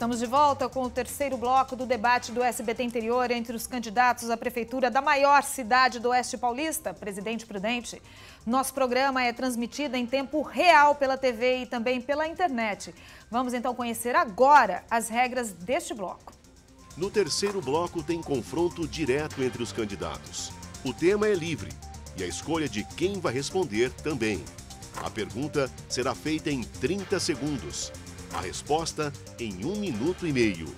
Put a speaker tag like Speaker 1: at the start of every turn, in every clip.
Speaker 1: Estamos de volta com o terceiro bloco do debate do SBT Interior entre os candidatos à prefeitura da maior cidade do Oeste Paulista, Presidente Prudente. Nosso programa é transmitido em tempo real pela TV e também pela internet. Vamos então conhecer agora as regras deste bloco.
Speaker 2: No terceiro bloco tem confronto direto entre os candidatos. O tema é livre e a escolha de quem vai responder também. A pergunta será feita em 30 segundos a resposta em um minuto e meio.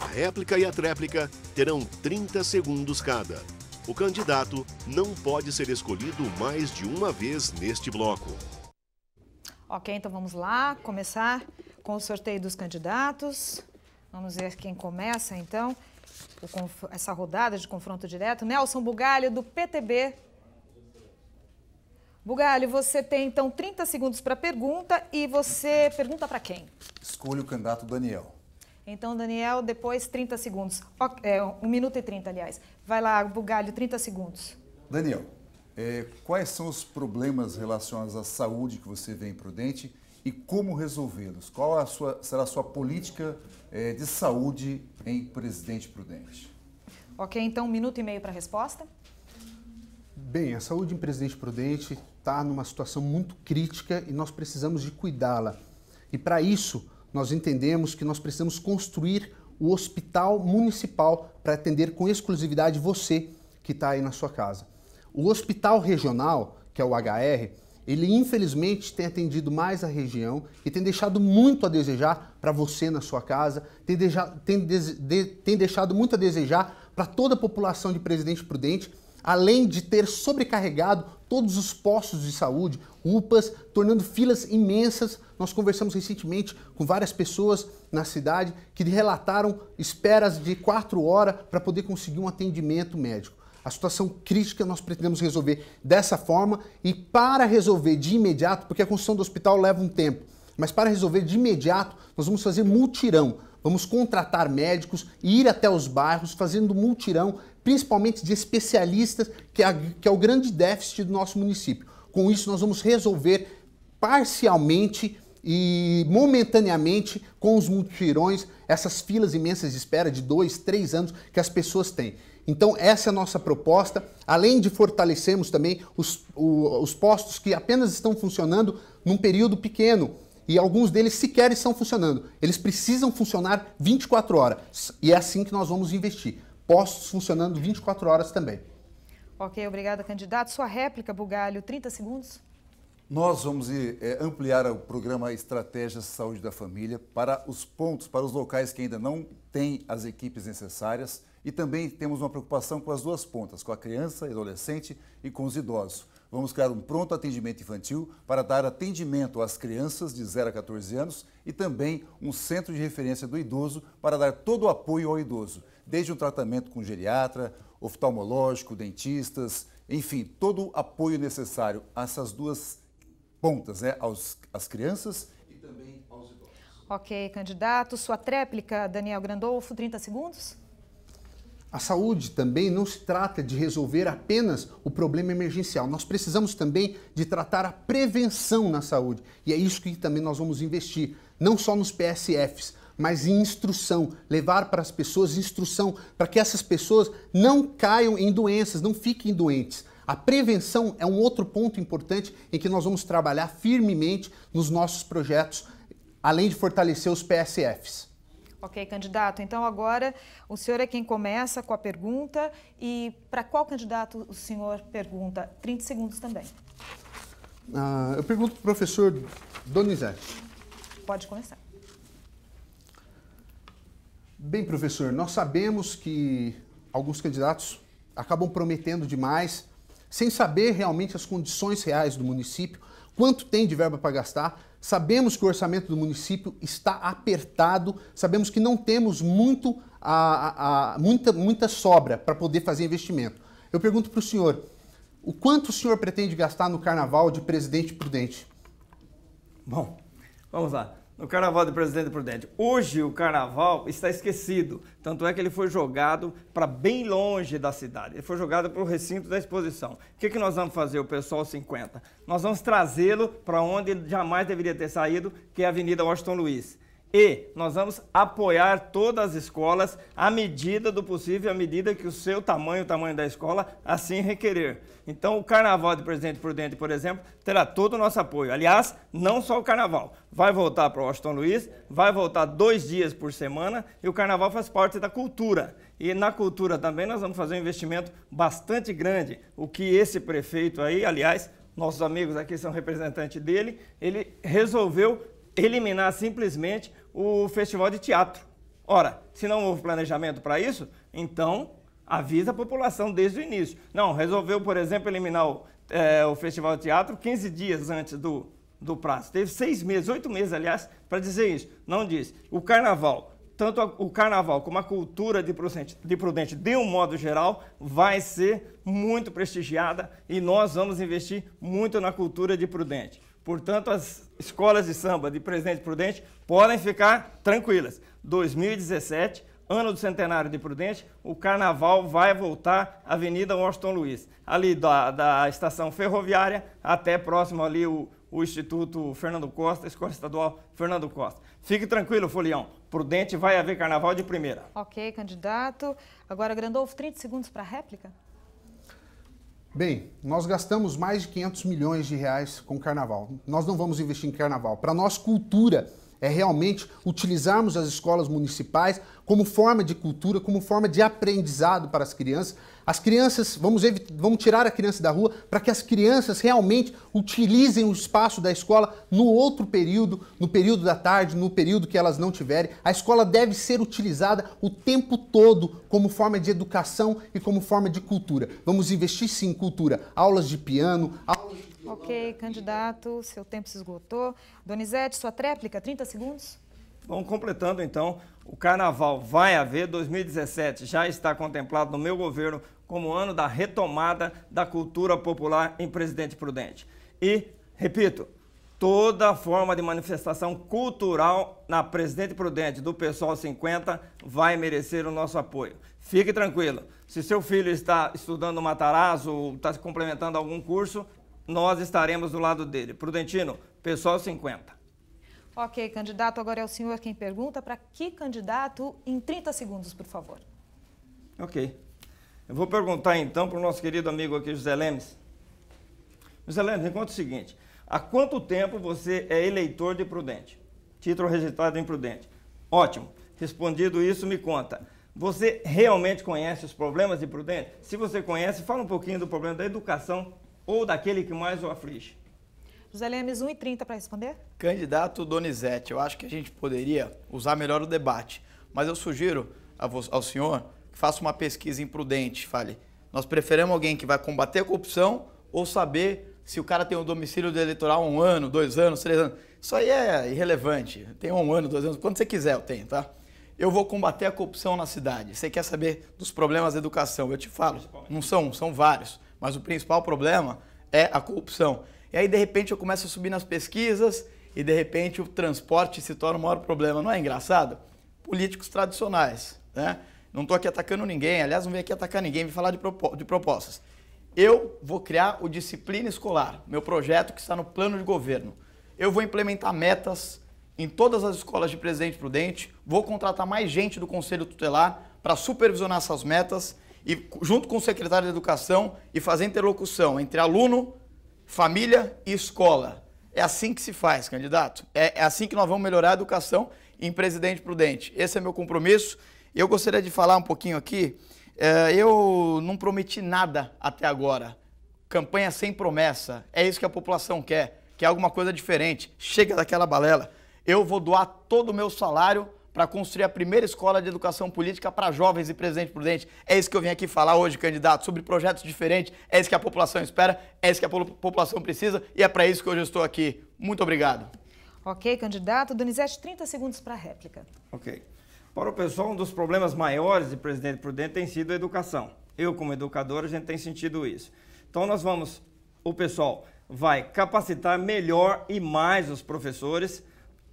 Speaker 2: A réplica e a tréplica terão 30 segundos cada. O candidato não pode ser escolhido mais de uma vez neste bloco.
Speaker 1: Ok, então vamos lá começar com o sorteio dos candidatos. Vamos ver quem começa, então, essa rodada de confronto direto. Nelson Bugalho, do PTB, Bugalho, você tem então 30 segundos para pergunta e você pergunta para quem?
Speaker 3: Escolha o candidato Daniel.
Speaker 1: Então, Daniel, depois 30 segundos. É, 1 um minuto e 30, aliás. Vai lá, Bugalho, 30 segundos.
Speaker 3: Daniel, é, quais são os problemas relacionados à saúde que você vê em Prudente e como resolvê-los? Qual a sua, será a sua política é, de saúde em Presidente Prudente?
Speaker 1: Ok, então, um minuto e meio para a resposta.
Speaker 2: Bem, a saúde em Presidente Prudente está numa situação muito crítica e nós precisamos de cuidá-la. E para isso, nós entendemos que nós precisamos construir o hospital municipal para atender com exclusividade você que está aí na sua casa. O hospital regional, que é o HR, ele infelizmente tem atendido mais a região e tem deixado muito a desejar para você na sua casa, tem, deja, tem, de, tem deixado muito a desejar para toda a população de Presidente Prudente além de ter sobrecarregado todos os postos de saúde, UPAs, tornando filas imensas. Nós conversamos recentemente com várias pessoas na cidade que relataram esperas de quatro horas para poder conseguir um atendimento médico. A situação crítica nós pretendemos resolver dessa forma e para resolver de imediato, porque a construção do hospital leva um tempo, mas para resolver de imediato, nós vamos fazer multirão. Vamos contratar médicos e ir até os bairros fazendo multirão, principalmente de especialistas, que é, a, que é o grande déficit do nosso município. Com isso, nós vamos resolver parcialmente e momentaneamente com os mutirões essas filas imensas de espera de dois, três anos que as pessoas têm. Então, essa é a nossa proposta, além de fortalecermos também os, o, os postos que apenas estão funcionando num período pequeno. E alguns deles sequer estão funcionando. Eles precisam funcionar 24 horas. E é assim que nós vamos investir postos funcionando 24
Speaker 3: horas também.
Speaker 1: Ok, obrigada, candidato. Sua réplica, Bugalho, 30 segundos.
Speaker 3: Nós vamos eh, eh, ampliar o programa Estratégia Saúde da Família para os pontos, para os locais que ainda não têm as equipes necessárias. E também temos uma preocupação com as duas pontas, com a criança e adolescente e com os idosos. Vamos criar um pronto atendimento infantil para dar atendimento às crianças de 0 a 14 anos e também um centro de referência do idoso para dar todo o apoio ao idoso, desde um tratamento com geriatra, oftalmológico, dentistas, enfim, todo o apoio necessário a essas duas pontas, né, aos, às crianças e também
Speaker 1: aos idosos. Ok, candidato. Sua tréplica, Daniel Grandolfo, 30 segundos.
Speaker 3: A saúde também não
Speaker 2: se trata de resolver apenas o problema emergencial. Nós precisamos também de tratar a prevenção na saúde. E é isso que também nós vamos investir, não só nos PSFs, mas em instrução, levar para as pessoas instrução para que essas pessoas não caiam em doenças, não fiquem doentes. A prevenção é um outro ponto importante em que nós vamos trabalhar firmemente nos nossos projetos, além de fortalecer os PSFs.
Speaker 1: Ok, candidato. Então agora o senhor é quem começa com a pergunta e para qual candidato o senhor pergunta? 30 segundos também.
Speaker 2: Ah, eu pergunto para o professor Donizete. Pode começar. Bem, professor, nós sabemos que alguns candidatos acabam prometendo demais, sem saber realmente as condições reais do município, quanto tem de verba para gastar Sabemos que o orçamento do município está apertado, sabemos que não temos muito a, a, a muita, muita sobra para poder fazer investimento. Eu pergunto para o senhor, o quanto o senhor pretende gastar no carnaval de Presidente Prudente? Bom,
Speaker 4: vamos lá no Carnaval de Presidente Prudente. Hoje o Carnaval está esquecido, tanto é que ele foi jogado para bem longe da cidade. Ele foi jogado para o recinto da exposição. O que, que nós vamos fazer, o Pessoal 50? Nós vamos trazê-lo para onde jamais deveria ter saído, que é a Avenida Washington Luiz. E nós vamos apoiar todas as escolas à medida do possível, à medida que o seu tamanho, o tamanho da escola, assim requerer. Então, o Carnaval de Presidente Prudente, por exemplo, terá todo o nosso apoio. Aliás, não só o Carnaval. Vai voltar para o Washington Luiz, vai voltar dois dias por semana e o Carnaval faz parte da cultura. E na cultura também nós vamos fazer um investimento bastante grande. O que esse prefeito aí, aliás, nossos amigos aqui são representantes dele, ele resolveu eliminar simplesmente o festival de teatro. Ora, se não houve planejamento para isso, então avisa a população desde o início. Não, resolveu, por exemplo, eliminar o, é, o festival de teatro 15 dias antes do, do prazo. Teve seis meses, oito meses, aliás, para dizer isso. Não disse. O carnaval, tanto a, o carnaval como a cultura de Prudente, de Prudente, de um modo geral, vai ser muito prestigiada e nós vamos investir muito na cultura de Prudente. Portanto, as escolas de samba de Presidente Prudente podem ficar tranquilas. 2017, ano do centenário de Prudente, o carnaval vai voltar à Avenida Washington Luiz, ali da, da estação ferroviária até próximo ali o, o Instituto Fernando Costa, Escola Estadual Fernando Costa. Fique tranquilo, Folião. Prudente vai haver carnaval de primeira.
Speaker 1: Ok, candidato. Agora, Grandolfo, 30 segundos para réplica.
Speaker 2: Bem, nós gastamos mais de 500 milhões de reais com carnaval. Nós não vamos investir em carnaval. Para nós, cultura é realmente utilizarmos as escolas municipais como forma de cultura, como forma de aprendizado para as crianças. As crianças, vamos, vamos tirar a criança da rua para que as crianças realmente utilizem o espaço da escola no outro período, no período da tarde, no período que elas não tiverem. A escola deve ser utilizada o tempo todo como forma de educação e como forma de cultura. Vamos investir sim em cultura, aulas de piano, aulas
Speaker 1: de Ok, candidato, seu tempo se esgotou. Donizete, sua tréplica, 30 segundos.
Speaker 4: Bom, completando então, o carnaval vai haver, 2017 já está contemplado no meu governo como ano da retomada da cultura popular em Presidente Prudente. E, repito, toda forma de manifestação cultural na Presidente Prudente do Pessoal 50 vai merecer o nosso apoio. Fique tranquilo, se seu filho está estudando Matarazzo ou está complementando algum curso, nós estaremos do lado dele. Prudentino, pessoal 50.
Speaker 1: Ok, candidato, agora é o senhor quem pergunta. Para que candidato? Em 30 segundos, por favor.
Speaker 4: Ok. Eu vou perguntar então para o nosso querido amigo aqui, José Lemes. José Lemes, me conta o seguinte: há quanto tempo você é eleitor de Prudente? Título registrado em Prudente. Ótimo. Respondido isso, me conta. Você realmente conhece os problemas de Prudente? Se você conhece, fala um pouquinho do problema da educação ou daquele que mais o aflige?
Speaker 1: José Lemes, 1 e 30 para responder.
Speaker 4: Candidato Donizete, eu acho que a gente poderia usar melhor o
Speaker 5: debate, mas eu sugiro ao senhor que faça uma pesquisa imprudente, fale, nós preferimos alguém que vai combater a corrupção ou saber se o cara tem o um domicílio do eleitoral um ano, dois anos, três anos. Isso aí é irrelevante. Tem um ano, dois anos, quando você quiser eu tenho, tá? Eu vou combater a corrupção na cidade. Você quer saber dos problemas da educação? Eu te falo, não são, são vários mas o principal problema é a corrupção. E aí, de repente, eu começo a subir nas pesquisas e, de repente, o transporte se torna o maior problema. Não é engraçado? Políticos tradicionais, né? Não estou aqui atacando ninguém, aliás, não vim aqui atacar ninguém, vim falar de, propo de propostas. Eu vou criar o Disciplina Escolar, meu projeto que está no plano de governo. Eu vou implementar metas em todas as escolas de Presidente Prudente, vou contratar mais gente do Conselho Tutelar para supervisionar essas metas e junto com o secretário de Educação e fazer interlocução entre aluno, família e escola. É assim que se faz, candidato. É, é assim que nós vamos melhorar a educação em Presidente Prudente. Esse é meu compromisso. Eu gostaria de falar um pouquinho aqui. É, eu não prometi nada até agora. Campanha sem promessa. É isso que a população quer. Quer é alguma coisa diferente. Chega daquela balela. Eu vou doar todo o meu salário para construir a primeira escola de educação política para jovens e Presidente Prudente. É isso que eu vim aqui falar hoje, candidato, sobre projetos diferentes. É isso que a população espera, é isso que a população precisa e é para isso que hoje eu estou
Speaker 4: aqui. Muito obrigado.
Speaker 1: Ok, candidato. Donizete, 30 segundos para a réplica.
Speaker 4: Ok. Para o pessoal, um dos problemas maiores de Presidente Prudente tem sido a educação. Eu, como educador, a gente tem sentido isso. Então, nós vamos, o pessoal vai capacitar melhor e mais os professores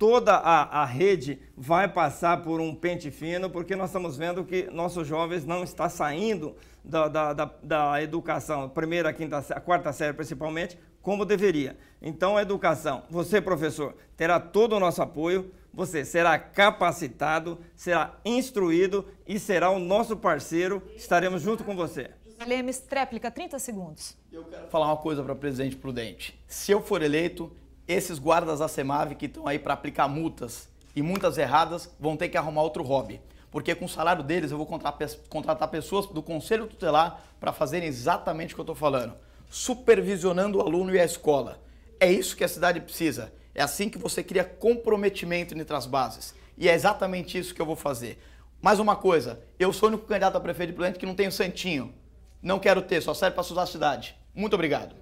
Speaker 4: toda a, a, rede vai passar por um pente fino, porque nós estamos vendo que nossos jovens não estão saindo da, da, da, da educação, primeira, quinta, a quarta série principalmente, como deveria. Então, a educação, você, professor, terá todo o nosso apoio, você será capacitado, será instruído e será o nosso parceiro, estaremos junto com você.
Speaker 1: Leme, tréplica, 30 segundos. Eu
Speaker 4: quero falar uma coisa para o presidente Prudente. Se eu for eleito,
Speaker 5: esses guardas da SEMAV que estão aí para aplicar multas e muitas erradas vão ter que arrumar outro hobby. Porque com o salário deles eu vou contratar pessoas do conselho tutelar para fazerem exatamente o que eu estou falando. Supervisionando o aluno e a escola. É isso que a cidade precisa. É assim que você cria comprometimento entre as bases. E é exatamente isso que eu vou fazer. Mais uma coisa, eu sou o único candidato a prefeito de Planeta que não tenho santinho. Não quero ter, só serve para sujar a cidade. Muito obrigado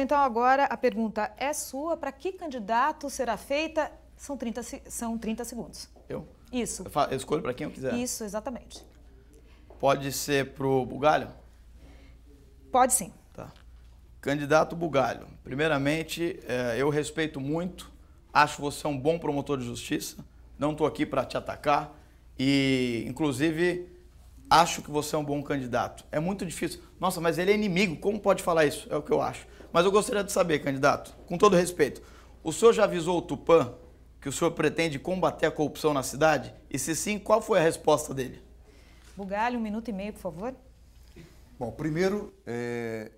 Speaker 1: então agora a pergunta é sua. Para que candidato será feita? São 30, são 30 segundos.
Speaker 5: Eu? Isso. Eu, falo, eu escolho para quem eu quiser.
Speaker 1: Isso, exatamente.
Speaker 5: Pode ser para o Bugalho? Pode sim. Tá. Candidato Bugalho, primeiramente, é, eu respeito muito, acho você um bom promotor de justiça, não estou aqui para te atacar e, inclusive, acho que você é um bom candidato. É muito difícil. Nossa, mas ele é inimigo, como pode falar isso? É o que eu acho. Mas eu gostaria de saber, candidato, com todo respeito, o senhor já avisou o Tupã que o senhor pretende combater a corrupção na cidade? E se sim, qual foi a resposta dele?
Speaker 1: Bugalho, um minuto e meio, por favor.
Speaker 3: Bom, primeiro, é...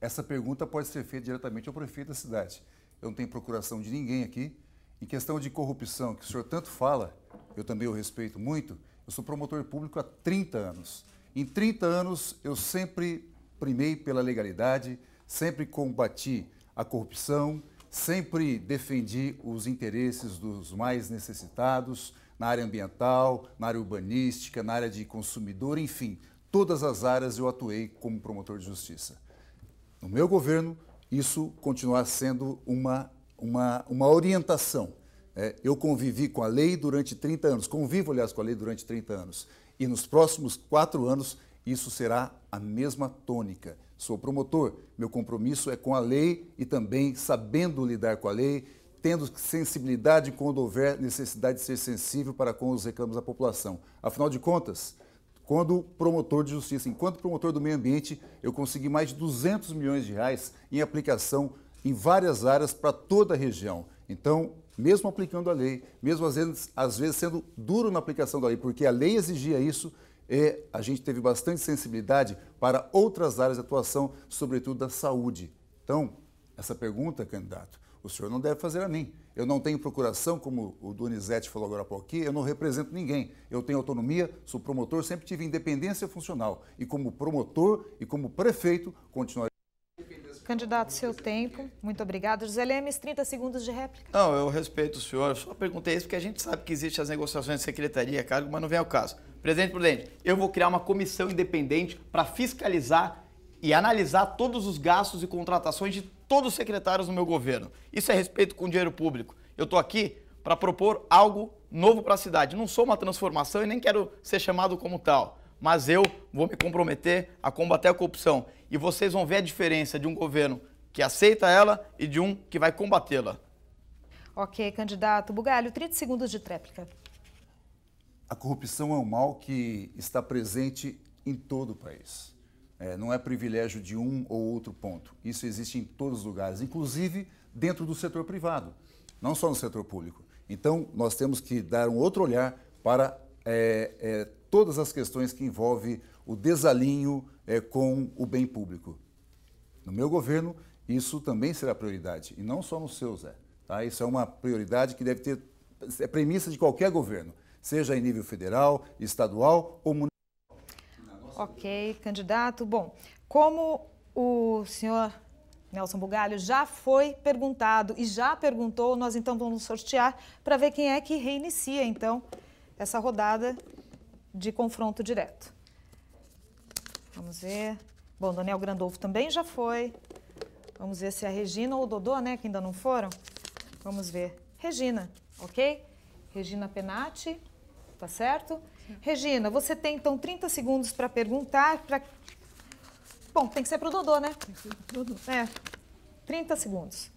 Speaker 3: essa pergunta pode ser feita diretamente ao prefeito da cidade. Eu não tenho procuração de ninguém aqui. Em questão de corrupção, que o senhor tanto fala, eu também o respeito muito, eu sou promotor público há 30 anos. Em 30 anos, eu sempre primei pela legalidade, Sempre combati a corrupção, sempre defendi os interesses dos mais necessitados na área ambiental, na área urbanística, na área de consumidor, enfim, todas as áreas eu atuei como promotor de justiça. No meu governo, isso continuar sendo uma, uma, uma orientação. É, eu convivi com a lei durante 30 anos, convivo, aliás, com a lei durante 30 anos, e nos próximos quatro anos isso será a mesma tônica. Sou promotor, meu compromisso é com a lei e também sabendo lidar com a lei, tendo sensibilidade quando houver necessidade de ser sensível para com os reclamos da população. Afinal de contas, quando promotor de justiça, enquanto promotor do meio ambiente, eu consegui mais de 200 milhões de reais em aplicação em várias áreas para toda a região. Então, mesmo aplicando a lei, mesmo às vezes, às vezes sendo duro na aplicação da lei, porque a lei exigia isso, e a gente teve bastante sensibilidade para outras áreas de atuação, sobretudo da saúde. Então, essa pergunta, candidato, o senhor não deve fazer a mim. Eu não tenho procuração, como o Donizete falou agora há pouco aqui, eu não represento ninguém. Eu tenho autonomia, sou promotor, sempre tive independência funcional. E como promotor
Speaker 5: e como prefeito, continuarei.
Speaker 1: Candidato, seu tempo. Muito obrigado. José Lemes, 30 segundos de réplica.
Speaker 5: Não, eu respeito o senhor. Eu só perguntei isso porque a gente sabe que existem as negociações de secretaria, cargo, mas não vem ao caso. Presidente Prudente, eu vou criar uma comissão independente para fiscalizar e analisar todos os gastos e contratações de todos os secretários no meu governo. Isso é respeito com o dinheiro público. Eu estou aqui para propor algo novo para a cidade. Não sou uma transformação e nem quero ser chamado como tal, mas eu vou me comprometer a combater a corrupção. E vocês vão ver a diferença de um governo que aceita ela e de um que vai combatê-la.
Speaker 1: Ok, candidato Bugalho, 30 segundos de tréplica
Speaker 3: a corrupção é um mal que está presente em todo o país. É, não é privilégio de um ou outro ponto. Isso existe em todos os lugares, inclusive dentro do setor privado, não só no setor público. Então, nós temos que dar um outro olhar para é, é, todas as questões que envolvem o desalinho é, com o bem público. No meu governo, isso também será prioridade, e não só no seu, Zé. Tá? Isso é uma prioridade que deve ter é premissa de qualquer governo seja em nível federal, estadual ou municipal.
Speaker 1: Ok, candidato. Bom, como o senhor Nelson Bugalho já foi perguntado e já perguntou, nós então vamos sortear para ver quem é que reinicia então essa rodada de confronto direto. Vamos ver. Bom, Daniel Grandolfo também já foi. Vamos ver se é a Regina ou o Dodô, né, que ainda não foram. Vamos ver. Regina, ok? Regina Penati tá certo? Sim. Regina, você tem então 30 segundos para perguntar. Pra...
Speaker 6: Bom, tem que ser para o Dodô, né? Tem que ser para o Dodô. É, 30 segundos.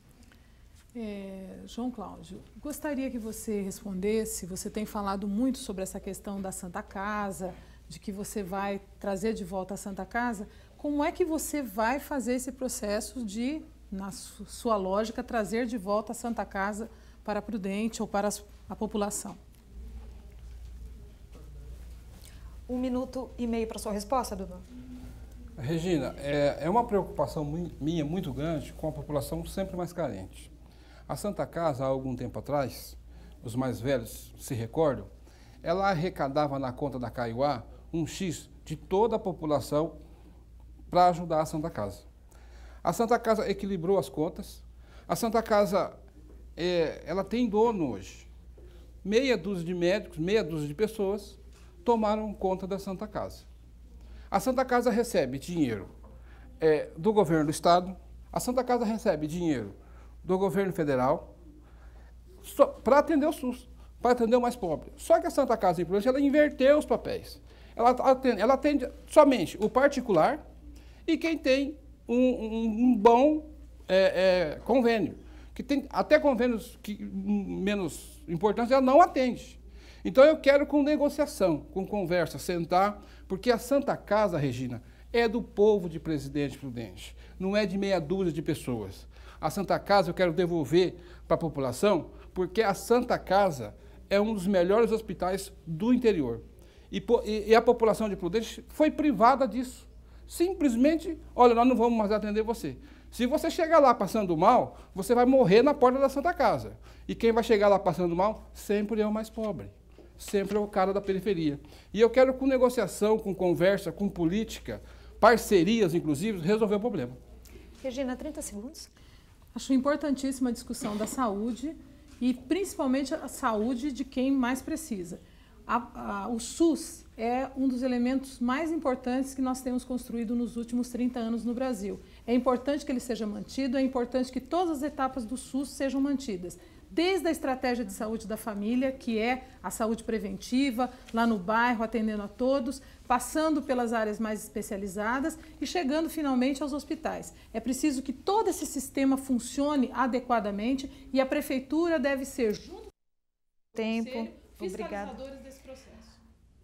Speaker 6: É, João Cláudio, gostaria que você respondesse. Você tem falado muito sobre essa questão da Santa Casa, de que você vai trazer de volta a Santa Casa. Como é que você vai fazer esse processo de, na sua lógica, trazer de volta a Santa Casa para Prudente ou para a população? um minuto e meio para sua resposta, Dudu.
Speaker 7: Regina, é, é uma preocupação minha muito grande com a população sempre mais carente. A Santa Casa, há algum tempo atrás, os mais velhos se recordam, ela arrecadava na conta da Caiuá um X de toda a população para ajudar a Santa Casa. A Santa Casa equilibrou as contas. A Santa Casa é, ela tem dono hoje. Meia dúzia de médicos, meia dúzia de pessoas tomaram conta da Santa Casa. A Santa Casa recebe dinheiro é, do governo do Estado, a Santa Casa recebe dinheiro do governo federal para atender o SUS, para atender o mais pobre. Só que a Santa Casa em ela inverteu os papéis. Ela atende, ela atende somente o particular e quem tem um, um, um bom é, é, convênio. Que tem até convênios que, hum, menos importantes, ela não atende. Então eu quero com negociação, com conversa, sentar, porque a Santa Casa, Regina, é do povo de Presidente Prudente, não é de meia dúzia de pessoas. A Santa Casa eu quero devolver para a população, porque a Santa Casa é um dos melhores hospitais do interior. E, e, a população de Prudente foi privada disso. Simplesmente, olha, nós não vamos mais atender você. Se você chegar lá passando mal, você vai morrer na porta da Santa Casa. E quem vai chegar lá passando mal sempre é o mais pobre sempre é o cara da periferia. E eu quero, com negociação, com conversa, com política, parcerias, inclusive, resolver o problema.
Speaker 6: Regina, 30 segundos. Acho importantíssima a discussão da saúde e principalmente a saúde de quem mais precisa. A, a, o SUS é um dos elementos mais importantes que nós temos construído nos últimos 30 anos no Brasil. É importante que ele seja mantido, é importante que todas as etapas do SUS sejam mantidas desde a estratégia de saúde da família, que é a saúde preventiva, lá no bairro, atendendo a todos, passando pelas áreas mais especializadas e chegando finalmente aos hospitais. É preciso que todo esse sistema funcione adequadamente e a prefeitura deve ser junto tempo, com o tempo, Obrigado. desse processo.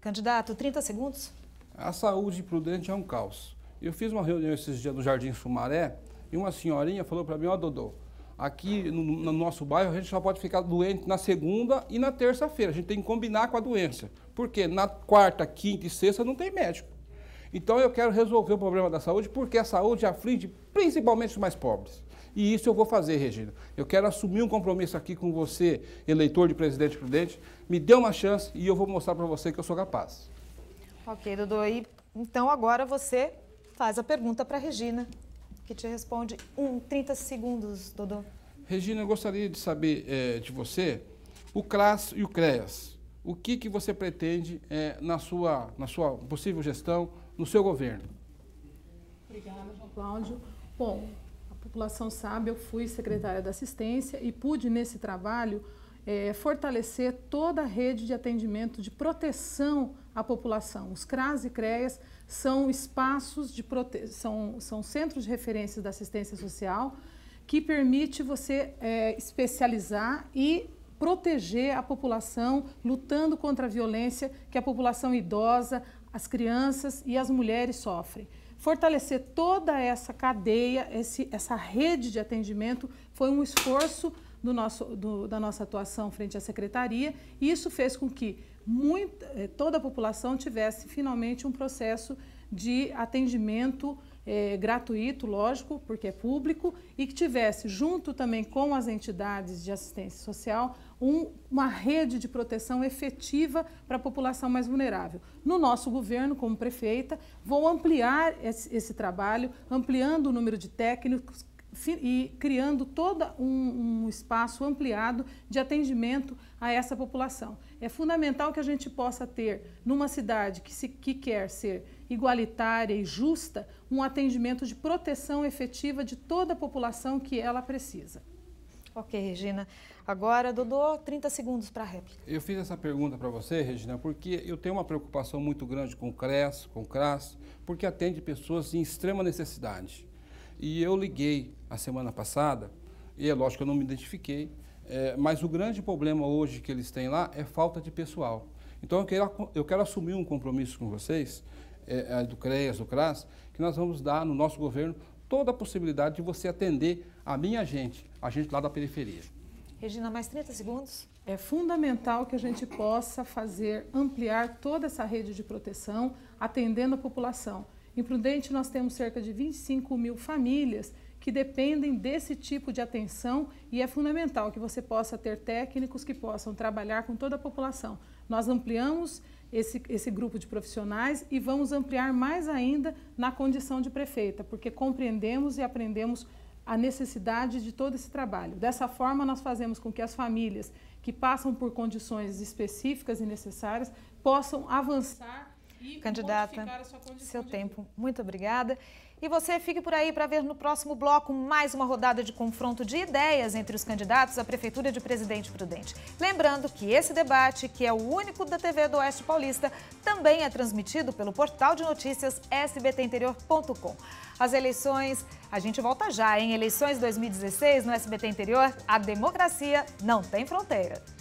Speaker 6: Candidato, 30 segundos.
Speaker 7: A saúde prudente é um caos. Eu fiz uma reunião esses dias no Jardim Sumaré e uma senhorinha falou para mim, ó oh, Dodô, Aqui no, no, nosso bairro, a gente só pode ficar doente na segunda e na terça-feira. A gente tem que combinar com a doença. Porque na quarta, quinta e sexta não tem médico. Então eu quero resolver o problema da saúde, porque a saúde aflige principalmente os mais pobres. E isso eu vou fazer, Regina. Eu quero assumir um compromisso aqui com você, eleitor de Presidente Prudente. Me dê uma chance e eu vou mostrar para você que eu sou capaz.
Speaker 1: Ok, Dudu. E, então agora você faz a pergunta para a Regina que te responde um 30 segundos, Dodô.
Speaker 7: Regina, eu gostaria de saber é, de você o CRAS e o CREAS. O que, que você pretende é, na, sua, na sua possível gestão, no seu governo?
Speaker 6: Obrigada, João Cláudio. Bom, a população sabe, eu fui secretária da assistência e pude, nesse trabalho, é, fortalecer toda a rede de atendimento de proteção à população. Os CRAS e CREAS são espaços de proteção, são centros de referência da assistência social que permite você é, especializar e proteger a população lutando contra a violência que a população idosa, as crianças e as mulheres sofrem. Fortalecer toda essa cadeia, esse, essa rede de atendimento foi um esforço do nosso, do, da nossa atuação frente à secretaria. E isso fez com que muita, eh, toda a população tivesse finalmente um processo de atendimento é, gratuito, lógico, porque é público, e que tivesse, junto também com as entidades de assistência social, um, uma rede de proteção efetiva para a população mais vulnerável. No nosso governo, como prefeita, vou ampliar esse, esse trabalho, ampliando o número de técnicos e criando todo um, um, espaço ampliado de atendimento a essa população. É fundamental que a gente possa ter, numa cidade que, se, que quer ser igualitária e justa, um atendimento de proteção efetiva de toda a população que ela precisa. Ok, Regina. Agora, Dodô, 30 segundos para a réplica.
Speaker 7: Eu fiz essa pergunta para você, Regina, porque eu tenho uma preocupação muito grande com o CRES, com o CRAS, porque atende pessoas em extrema necessidade. E eu liguei a semana passada, e é lógico que eu não me identifiquei, é, mas o grande problema hoje que eles têm lá é falta de pessoal. Então eu quero, eu quero assumir um compromisso com vocês, é, é, do CREAS, do CRAS, que nós vamos dar no nosso governo toda a possibilidade de você atender a minha gente, a gente lá da periferia.
Speaker 6: Regina, mais 30 segundos. É fundamental que a gente possa fazer, ampliar toda essa rede de proteção, atendendo a população. Em Prudente, nós temos cerca de 25 mil famílias que dependem desse tipo de atenção e é fundamental que você possa ter técnicos que possam trabalhar com toda a população. Nós ampliamos esse, esse grupo de profissionais e vamos ampliar mais ainda na condição de prefeita, porque compreendemos e aprendemos a necessidade de todo esse trabalho. Dessa forma, nós fazemos com que as famílias que passam por condições específicas e necessárias possam avançar
Speaker 1: Candidata,
Speaker 6: seu tempo. Muito obrigada.
Speaker 1: E você fique por aí para ver no próximo bloco mais uma rodada de confronto de ideias entre os candidatos à Prefeitura de Presidente Prudente. Lembrando que esse debate, que é o único da TV do Oeste Paulista, também é transmitido pelo portal de notícias sbtinterior.com. As eleições, a gente volta já, em eleições 2016 no SBT Interior, a democracia não tem fronteira.